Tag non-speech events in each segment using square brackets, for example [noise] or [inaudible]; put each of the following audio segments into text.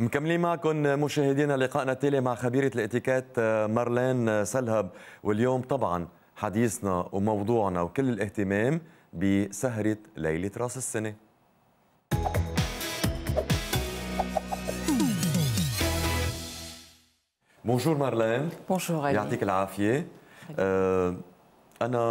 مكملين معكم مشاهدينا لقائنا التالي مع خبيرة الاتيكات آه، مارلين آه، سلهب واليوم طبعا حديثنا وموضوعنا وكل الاهتمام بسهرة ليلة راس السنة بونجور مارلين بونجور علي يعطيك العافية آه، أنا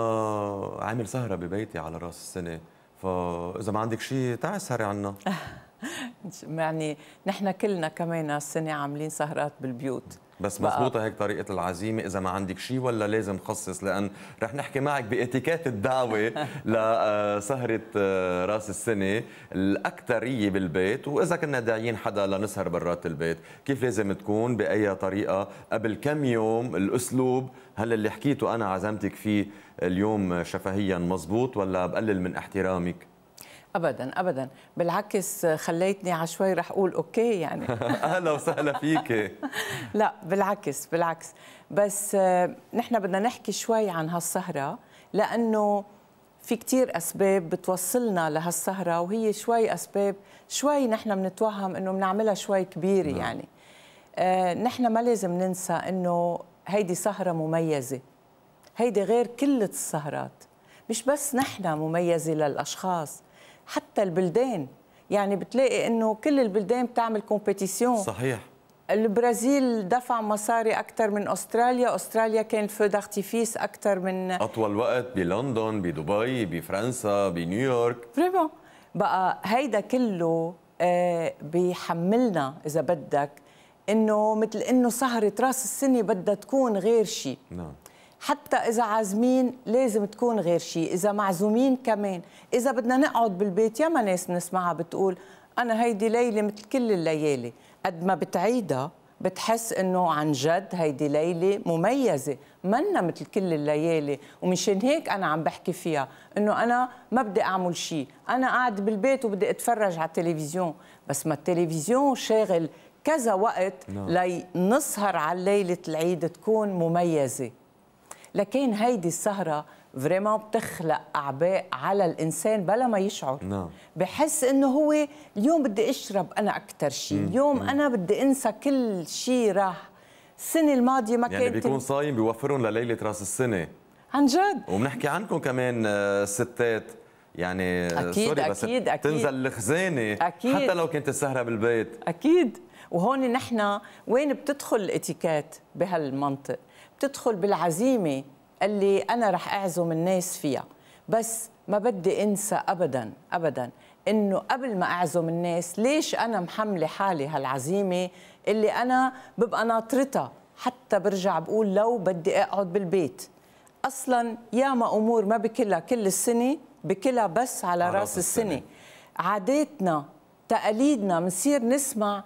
عامل سهرة ببيتي على راس السنة فإذا ما عندك شيء تعي سهري عنا [laughs] [laughs] يعني نحن كلنا كمان السنه عاملين سهرات بالبيوت بس مضبوطه هيك طريقه العزيمه اذا ما عندك شيء ولا لازم خصص لان رح نحكي معك باتيكات الدعوه [laughs] لسهره آه، آه، راس السنه الاكثريه بالبيت واذا كنا داعيين حدا لنسهر برات البيت كيف لازم تكون باي طريقه قبل كم يوم الاسلوب هل اللي حكيته انا عزمتك فيه اليوم شفهيا مزبوط ولا بقلل من احترامك ابدا ابدا بالعكس خليتني عشوائي رح اقول اوكي يعني [laughs] اهلا وسهلا فيك [laughs] لا بالعكس بالعكس بس آه، نحن بدنا نحكي شوي عن هالسهره لانه في كتير أسباب بتوصلنا لهالسهرة وهي شوي أسباب شوي نحن بنتوهم إنه بنعملها شوي كبيرة نعم. يعني آه، نحن ما لازم ننسى إنه هيدي سهرة مميزة هيدي غير كل السهرات مش بس نحن مميزة للأشخاص حتى البلدان يعني بتلاقي انه كل البلدان بتعمل كومبيتيسيون صحيح البرازيل دفع مصاري اكثر من استراليا، استراليا كان فو دارتيفيس اكثر من اطول وقت بلندن، بدبي، بفرنسا، بنيويورك فريمون بقى هيدا كله آه، بيحملنا اذا بدك انه مثل انه سهره راس السنه بدها تكون غير شيء نعم حتى إذا عازمين لازم تكون غير شيء إذا معزومين كمان إذا بدنا نقعد بالبيت ياما ناس نسمعها بتقول أنا هيدي ليلة مثل كل الليالي قد ما بتعيدها بتحس انه عن جد هيدي ليله مميزه منا مثل كل الليالي ومشان هيك انا عم بحكي فيها انه انا ما بدي اعمل شيء انا قاعد بالبيت وبدي اتفرج على التلفزيون بس ما التلفزيون شاغل كذا وقت no. نعم. لنسهر على ليله العيد تكون مميزه لكن هيدي السهرة فريمون بتخلق اعباء على الانسان بلا ما يشعر نعم بحس انه هو اليوم بدي اشرب انا اكثر شيء اليوم مم. انا بدي انسى كل شيء راح السنه الماضيه ما يعني بيكون صايم بيوفرهم لليله راس السنه عن جد وبنحكي عنكم كمان آه، ستات يعني آه، أكيد سوري أكيد بس أكيد أكيد تنزل الخزانة أكيد حتى لو كنت السهرة بالبيت أكيد وهون نحن وين بتدخل الاتيكيت بهالمنطق بتدخل بالعزيمه اللي انا رح اعزم الناس فيها بس ما بدي انسى ابدا ابدا انه قبل ما اعزم الناس ليش انا محمله حالي هالعزيمه اللي انا ببقى ناطرتها حتى برجع بقول لو بدي اقعد بالبيت اصلا ياما امور ما بكلها كل السنه بكلها بس على راس السنه, السنة. عاداتنا تقاليدنا بنصير نسمع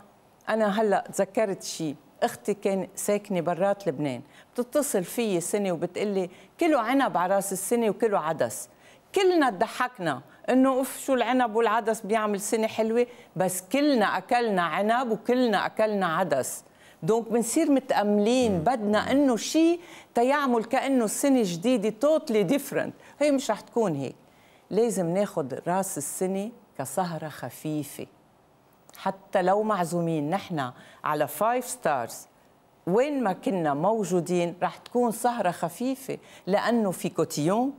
انا هلا تذكرت شيء اختي كان ساكنه برات لبنان بتتصل فيي سنه وبتقلي كله عنب على راس السنه وكله عدس كلنا ضحكنا انه اوف شو العنب والعدس بيعمل سنه حلوه بس كلنا اكلنا عنب وكلنا اكلنا عدس دونك بنصير متاملين بدنا انه شيء تيعمل كانه السنه جديده توتلي ديفرنت هي مش رح تكون هيك لازم ناخذ راس السنه كسهره خفيفه حتى لو معزومين نحن على فايف ستارز وين ما كنا موجودين رح تكون سهرة خفيفة لأنه في كوتيون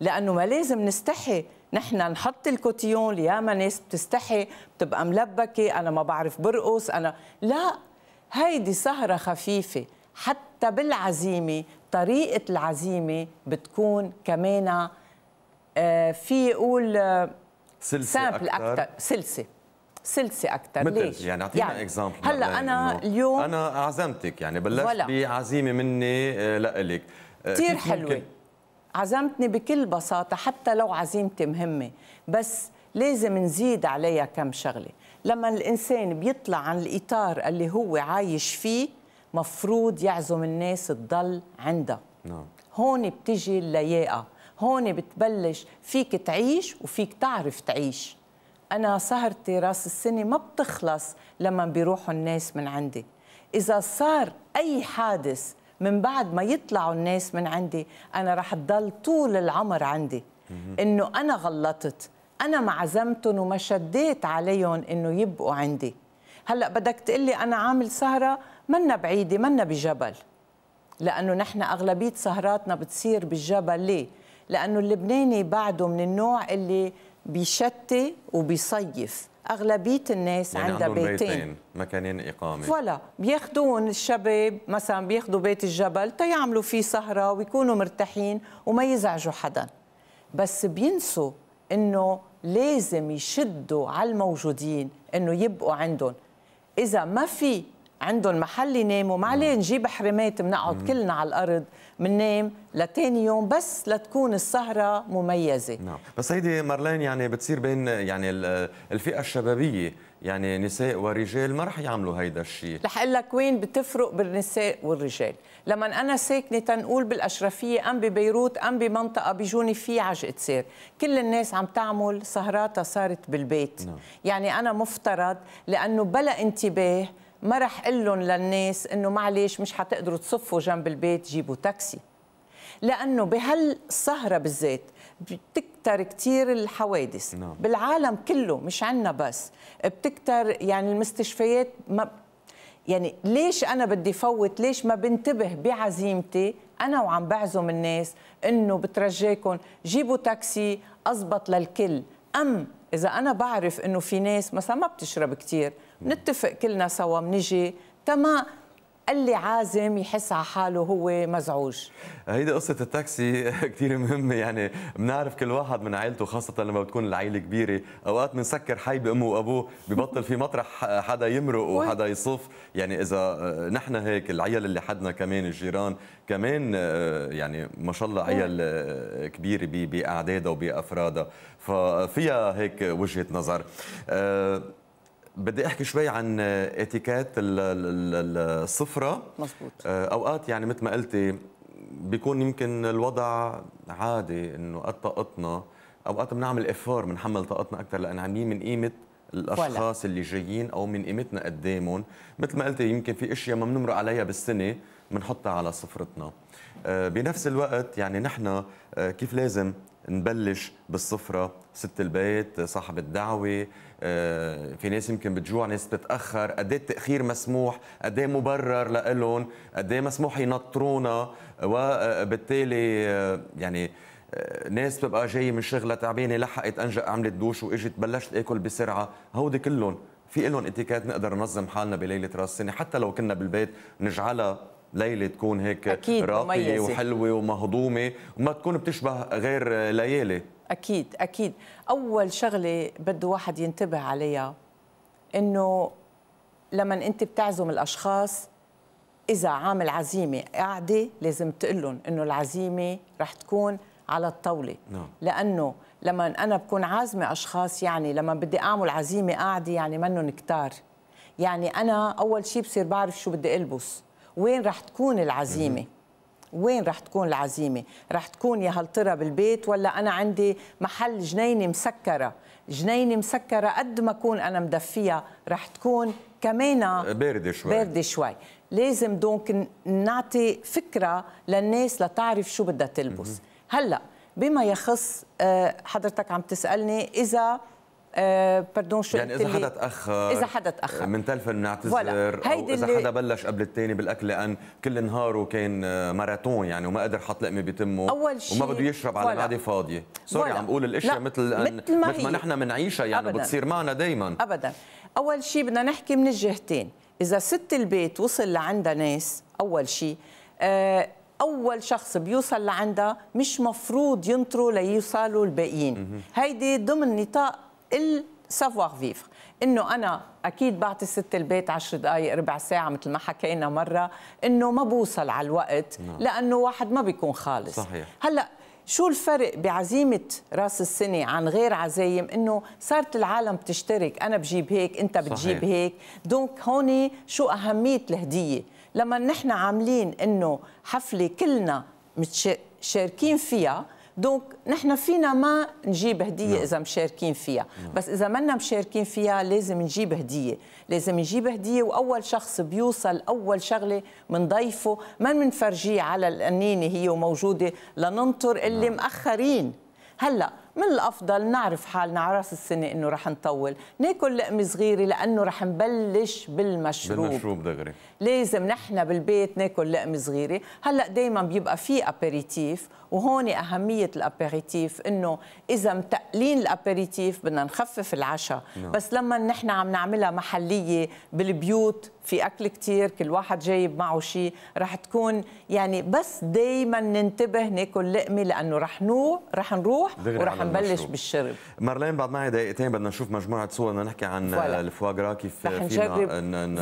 لأنه ما لازم نستحي نحن نحط الكوتيون ياما ناس بتستحي بتبقى ملبكة أنا ما بعرف برقص أنا لا هيدي سهرة خفيفة حتى بالعزيمة طريقة العزيمة بتكون كمان آه، في يقول آه، سلسة أكثر سلسة سلسه اكثر ليش يعني اعطينا يعني اكزامبل هلا يعني انا اليوم انا عزمتك يعني بلشت بعزيمه مني آه، لإلك آه، كثير حلوه عزمتني بكل بساطه حتى لو عزيمتي مهمه بس لازم نزيد عليها كم شغله لما الانسان بيطلع عن الاطار اللي هو عايش فيه مفروض يعزم الناس تضل عندها نعم هون بتجي اللياقه هون بتبلش فيك تعيش وفيك تعرف تعيش أنا سهرتي راس السنة ما بتخلص لما بيروحوا الناس من عندي إذا صار أي حادث من بعد ما يطلعوا الناس من عندي أنا رح تضل طول العمر عندي إنه أنا غلطت أنا ما عزمتهم وما شديت عليهم إنه يبقوا عندي هلأ بدك تقلي أنا عامل سهرة منا بعيدة منا بجبل لأنه نحن أغلبية سهراتنا بتصير بالجبل ليه؟ لأنه اللبناني بعده من النوع اللي بيشتي وبيصيف اغلبيه الناس يعني عندها بيتين. بيتين مكانين اقامه ولا بياخذون الشباب مثلا بياخذوا بيت الجبل تيعملوا فيه سهره ويكونوا مرتاحين وما يزعجوا حدا بس بينسوا انه لازم يشدوا على الموجودين انه يبقوا عندهم اذا ما في عندهم محل يناموا ما نجيب حرمات بنقعد كلنا على الارض مننام لتاني يوم بس لتكون السهره مميزه نعم بس هيدي مارلين يعني بتصير بين يعني الفئه الشبابيه يعني نساء ورجال ما رح يعملوا هيدا الشيء رح اقول لك وين بتفرق بالنساء والرجال لما انا ساكنه تنقول بالاشرفيه ام ببيروت ام بمنطقه بيجوني في عجقه سير كل الناس عم تعمل سهراتها صارت بالبيت نعم. يعني انا مفترض لانه بلا انتباه ما رح قل لهم للناس انه معلش مش حتقدروا تصفوا جنب البيت جيبوا تاكسي لانه بهالسهره بالذات بتكتر كثير الحوادث نعم. بالعالم كله مش عنا بس بتكتر يعني المستشفيات ما يعني ليش انا بدي فوت ليش ما بنتبه بعزيمتي انا وعم بعزم الناس انه بترجاكم جيبوا تاكسي اضبط للكل ام اذا انا بعرف انه في ناس مثلا ما بتشرب كثير نتفق كلنا سوا بنجي تما اللي عازم يحس على حاله هو مزعوج هيدي قصة التاكسي [laughs] كثير مهمة يعني بنعرف كل واحد من عائلته خاصة لما بتكون العائلة كبيرة أوقات بنسكر حي بأمه وأبوه ببطل في مطرح حدا يمرق وحدا يصف يعني إذا آه، نحن هيك العيال اللي حدنا كمان الجيران كمان آه، يعني ما شاء الله عيال آه، كبيرة بأعدادها وبأفرادها ففيها هيك وجهة نظر بدي احكي شوي عن اتيكات السفره مزبوط آه، اوقات يعني مثل ما قلتي بيكون يمكن الوضع عادي انه قد طاقتنا اوقات بنعمل افور بنحمل طاقتنا اكثر لان عاملين من قيمه الاشخاص ولا. اللي جايين او من قيمتنا قدامهم مثل ما قلتي يمكن في اشياء ما بنمرق عليها بالسنه بنحطها على سفرتنا آه، بنفس الوقت يعني نحن آه، كيف لازم نبلش بالصفرة ست البيت صاحب الدعوة آه، في ناس يمكن بتجوع ناس بتتأخر قد إيه التأخير مسموح قد إيه مبرر لإلهم قد إيه مسموح ينطرونا وبالتالي آه، آه، يعني ناس بتبقى جايه من شغله تعبانه لحقت انجا عملت دوش واجت بلشت اكل بسرعه هودي كلهم في لهم اتيكات نقدر ننظم حالنا بليله راس السنه حتى لو كنا بالبيت نجعلها ليله تكون هيك أكيد راقيه وحلوه ومهضومه وما تكون بتشبه غير ليالي اكيد اكيد اول شغله بده واحد ينتبه عليها انه لما انت بتعزم الاشخاص اذا عامل عزيمه قاعده لازم تقول لهم انه العزيمه رح تكون على الطاوله نعم. لانه لما انا بكون عازمه اشخاص يعني لما بدي اعمل عزيمه قاعده يعني منهم كتار يعني انا اول شيء بصير بعرف شو بدي البس وين رح تكون العزيمه وين رح تكون العزيمه رح تكون يا هل ترى بالبيت ولا انا عندي محل جنينه مسكره جنينه مسكره قد ما اكون انا مدفيه رح تكون كمان بارده شوي بارده شوي لازم دونك نعطي فكره للناس لتعرف شو بدها تلبس هلا بما يخص آه، حضرتك عم تسالني اذا باردون آه، شو يعني اذا حدا تاخر اذا حدا تاخر بنتلفن بنعتذر او اذا حدا بلش قبل الثاني بالأكل لان كل نهاره كان ماراثون آه، يعني وما قدر حط لقمه بتمه اول شيء وما بده يشرب على معده فاضيه سوري عم بقول الاشياء مثل مثل ما, ما نحن بنعيشها يعني أبداً. بتصير معنا دائما ابدا اول شيء بدنا نحكي من الجهتين اذا ست البيت وصل لعندها ناس اول شيء آه، اول شخص بيوصل لعندها مش مفروض ينطروا ليوصلوا الباقيين هيدي ضمن نطاق السافوار فيفر انه انا اكيد بعطي ست البيت عشر دقائق ربع ساعه مثل ما حكينا مره انه ما بوصل على الوقت نعم. لانه واحد ما بيكون خالص صحيح. هلا شو الفرق بعزيمة راس السنة عن غير عزايم انه صارت العالم تشترك انا بجيب هيك انت بتجيب صحيح. هيك دونك هون شو اهمية الهدية لما نحن عاملين انه حفلة كلنا متشاركين فيها دونك نحن فينا ما نجيب هديه نعم. اذا مشاركين فيها نعم. بس اذا منا مشاركين فيها لازم نجيب هديه لازم نجيب هديه واول شخص بيوصل اول شغله ضيفه ما منفرجيه على القنينه هي وموجوده لننطر اللي نعم. مأخرين هلا من الافضل نعرف حالنا على راس السنه انه رح نطول ناكل لقمه صغيره لانه رح نبلش بالمشروب بالمشروب دغري لازم نحن بالبيت ناكل لقمه صغيره هلا دائما بيبقى في ابيريتيف وهون اهميه الابيريتيف انه اذا متقلين الابيريتيف بدنا نخفف العشاء نعم. بس لما نحن عم نعملها محليه بالبيوت في اكل كتير كل واحد جايب معه شيء رح تكون يعني بس دائما ننتبه ناكل لقمه لانه رح نوع رح نروح ورح نبلش بالشرب مارلين بعد معي دقيقتين بدنا نشوف مجموعه صور بدنا نحكي عن آه، الفواجرا كيف رح نجرب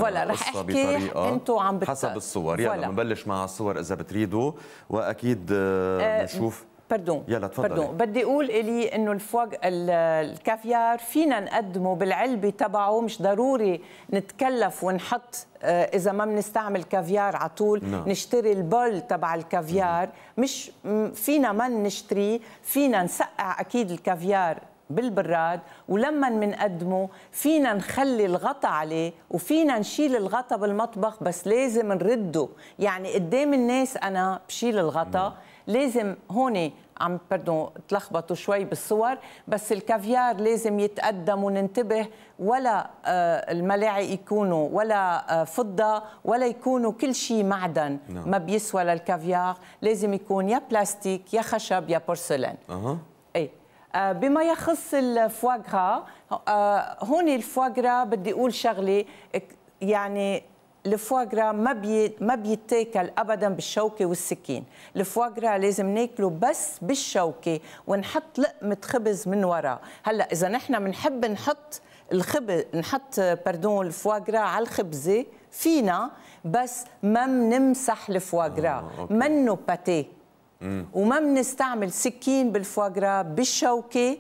ولا رح احكي انتم عم بتت... حسب الصور يلا بنبلش مع الصور اذا بتريدوا واكيد آه، آه، بنشوف أه بردون يلا تفضلي بردون بدي اقول الي انه الفواج الكافيار فينا نقدمه بالعلبه تبعه مش ضروري نتكلف ونحط آه، اذا ما بنستعمل كافيار على طول نعم. نشتري البول تبع الكافيار مش فينا ما نشتريه فينا نسقع اكيد الكافيار بالبراد ولما بنقدمه فينا نخلي الغطا عليه وفينا نشيل الغطا بالمطبخ بس لازم نرده يعني قدام الناس انا بشيل الغطا نعم. لازم هون عم بردو تلخبطوا شوي بالصور بس الكافيار لازم يتقدم وننتبه ولا آه، الملاعق يكونوا ولا آه، فضه ولا يكونوا كل شيء معدن نعم. ما بيسوى للكافيار لازم يكون يا بلاستيك يا خشب يا بورسلين إيه. أه. اي بما يخص الفواغرا آه، هون الفواغرا بدي اقول شغله يعني الفواجرا ما بي ما بيتاكل ابدا بالشوكه والسكين الفواجرا لازم ناكله بس بالشوكه ونحط لقمه خبز من وراه هلا اذا نحن بنحب نحط الخبز نحط باردون الفواجرا على الخبزه فينا بس ما بنمسح الفواجرا آه، منه باتيه وما بنستعمل سكين بالفواجرا بالشوكه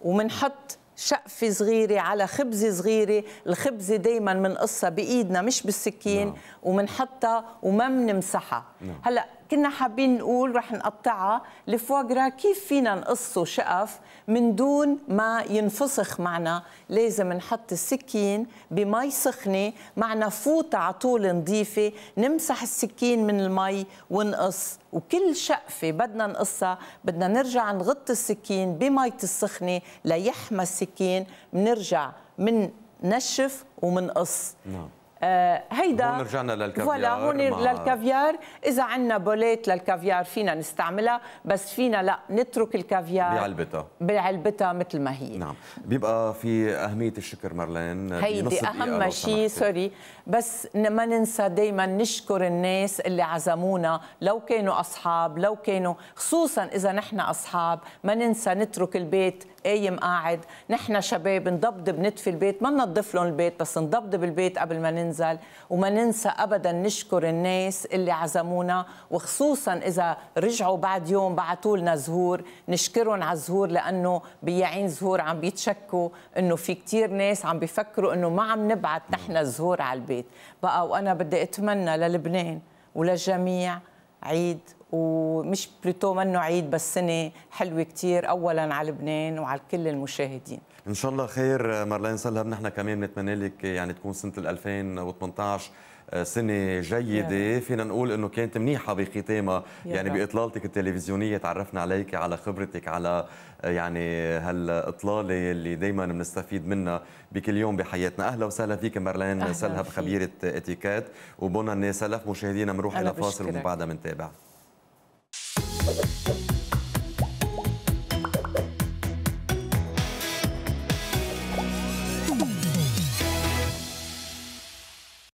وبنحط شقفة صغيرة على خبزة صغيرة الخبزة دايما من قصة بإيدنا مش بالسكين نعم. ومنحطها وما بنمسحها نعم. هلأ كنا حابين نقول رح نقطعها الفواجرا كيف فينا نقصه شقف من دون ما ينفسخ معنا لازم نحط السكين بمي سخنه معنا فوطه على طول نظيفه نمسح السكين من المي ونقص وكل شقفة بدنا نقصها بدنا نرجع نغطي السكين بمية السخنة ليحمى السكين بنرجع من نشف ومنقص نعم. آه، هيدا هون رجعنا للكافيار ولا هون للكافيار اذا عندنا بوليت للكافيار فينا نستعملها بس فينا لا نترك الكافيار بعلبتها بعلبتها مثل ما هي نعم بيبقى في اهميه الشكر مارلين هيدي اهم شيء سوري بس ما ننسى دائما نشكر الناس اللي عزمونا لو كانوا اصحاب لو كانوا خصوصا اذا نحن اصحاب ما ننسى نترك البيت قايم قاعد نحن شباب نضبضب نطفي البيت ما ننظف لهم البيت بس نضبضب البيت قبل ما ننزل وما ننسى ابدا نشكر الناس اللي عزمونا وخصوصا اذا رجعوا بعد يوم بعثوا لنا زهور نشكرهم على الزهور لانه بياعين زهور عم بيتشكوا انه في كثير ناس عم بيفكروا انه ما عم نبعث نحن زهور على البيت بقى وانا بدي اتمنى للبنان وللجميع عيد ومش بلوتو منه عيد بس سنه حلوه كثير اولا على لبنان وعلى كل المشاهدين ان شاء الله خير مارلين سلهب نحن كمان بنتمنى لك يعني تكون سنه 2018 آه، سنة جيدة فينا نقول انه كانت منيحة بختامها يعني باطلالتك التلفزيونية تعرفنا عليك على خبرتك على آه، يعني هالاطلالة اللي دائما بنستفيد منها بكل يوم بحياتنا اهلا وسهلا فيك مارلين سلهب خبيرة اتيكات وبونا سلف مشاهدينا بنروح الى فاصل ومن بعدها بنتابع